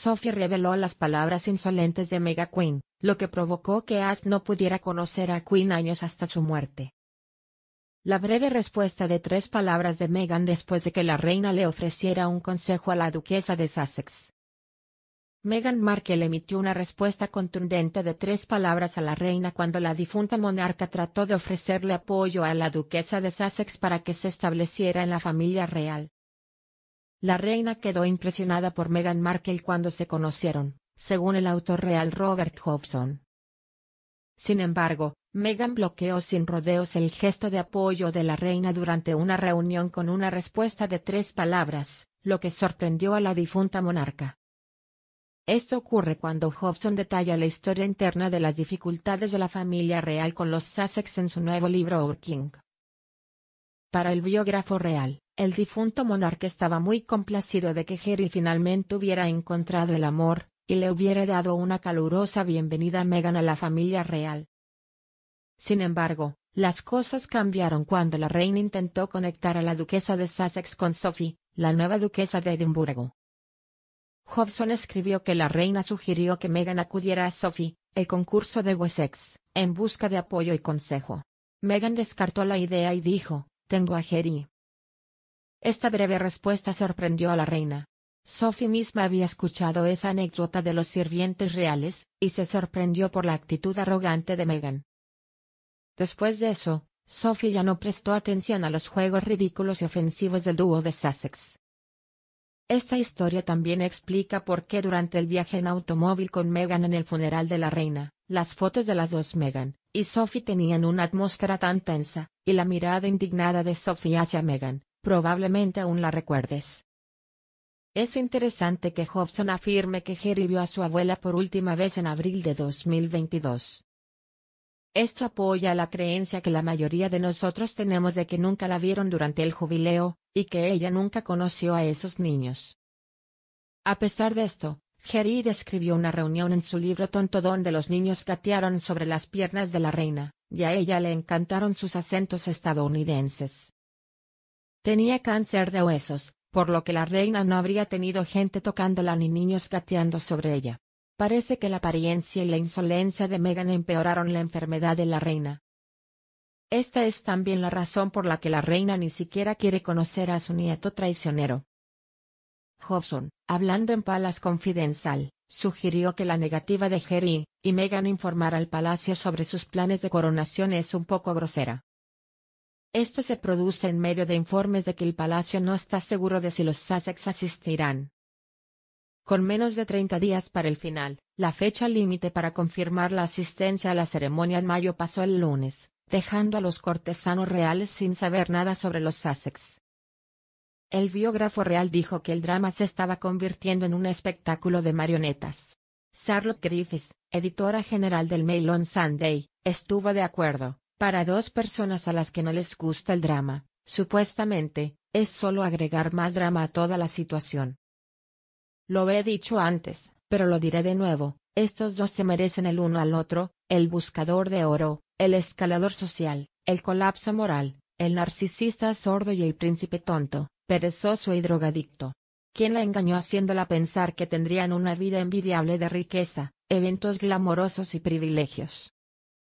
Sophie reveló las palabras insolentes de Mega Queen, lo que provocó que As no pudiera conocer a Queen años hasta su muerte. La breve respuesta de tres palabras de Meghan después de que la reina le ofreciera un consejo a la duquesa de Sussex. Meghan Markle emitió una respuesta contundente de tres palabras a la reina cuando la difunta monarca trató de ofrecerle apoyo a la duquesa de Sussex para que se estableciera en la familia real. La reina quedó impresionada por Meghan Markle cuando se conocieron, según el autor real Robert Hobson. Sin embargo, Meghan bloqueó sin rodeos el gesto de apoyo de la reina durante una reunión con una respuesta de tres palabras, lo que sorprendió a la difunta monarca. Esto ocurre cuando Hobson detalla la historia interna de las dificultades de la familia real con los Sussex en su nuevo libro Our King. Para el biógrafo real, el difunto monarca estaba muy complacido de que Harry finalmente hubiera encontrado el amor, y le hubiera dado una calurosa bienvenida a Meghan a la familia real. Sin embargo, las cosas cambiaron cuando la reina intentó conectar a la duquesa de Sussex con Sophie, la nueva duquesa de Edimburgo. Hobson escribió que la reina sugirió que Meghan acudiera a Sophie, el concurso de Wessex, en busca de apoyo y consejo. Meghan descartó la idea y dijo, tengo a Harry. Esta breve respuesta sorprendió a la reina. Sophie misma había escuchado esa anécdota de los sirvientes reales, y se sorprendió por la actitud arrogante de Meghan. Después de eso, Sophie ya no prestó atención a los juegos ridículos y ofensivos del dúo de Sussex. Esta historia también explica por qué durante el viaje en automóvil con Meghan en el funeral de la reina, las fotos de las dos Meghan y Sophie tenían una atmósfera tan tensa, y la mirada indignada de Sophie hacia Meghan, Probablemente aún la recuerdes. Es interesante que Hobson afirme que Jerry vio a su abuela por última vez en abril de 2022. Esto apoya la creencia que la mayoría de nosotros tenemos de que nunca la vieron durante el jubileo, y que ella nunca conoció a esos niños. A pesar de esto, Jerry describió una reunión en su libro Tonto donde los niños gatearon sobre las piernas de la reina, y a ella le encantaron sus acentos estadounidenses. Tenía cáncer de huesos, por lo que la reina no habría tenido gente tocándola ni niños gateando sobre ella. Parece que la apariencia y la insolencia de Meghan empeoraron la enfermedad de la reina. Esta es también la razón por la que la reina ni siquiera quiere conocer a su nieto traicionero. Hobson, hablando en palas confidencial, sugirió que la negativa de Harry y Meghan informar al palacio sobre sus planes de coronación es un poco grosera. Esto se produce en medio de informes de que el palacio no está seguro de si los Sussex asistirán. Con menos de 30 días para el final, la fecha límite para confirmar la asistencia a la ceremonia en mayo pasó el lunes, dejando a los cortesanos reales sin saber nada sobre los Sussex. El biógrafo real dijo que el drama se estaba convirtiendo en un espectáculo de marionetas. Charlotte Griffiths, editora general del Mail on Sunday, estuvo de acuerdo. Para dos personas a las que no les gusta el drama, supuestamente, es solo agregar más drama a toda la situación. Lo he dicho antes, pero lo diré de nuevo, estos dos se merecen el uno al otro, el buscador de oro, el escalador social, el colapso moral, el narcisista sordo y el príncipe tonto, perezoso y drogadicto. ¿Quién la engañó haciéndola pensar que tendrían una vida envidiable de riqueza, eventos glamorosos y privilegios?